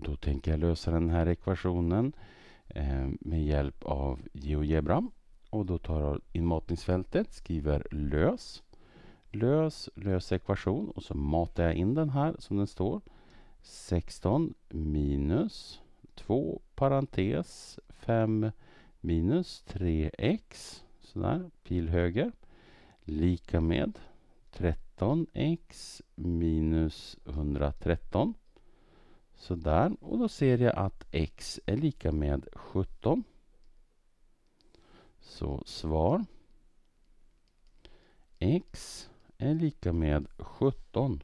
Då tänker jag lösa den här ekvationen eh, med hjälp av GeoGebra. Och då tar jag inmatningsfältet, skriver lös, lös, lös ekvation och så matar jag in den här som den står. 16 minus 2 parentes 5 minus 3x, sådär, pil höger, lika med 13x minus 113. Sådär, och då ser jag att x är lika med 17. Så svar x är lika med 17.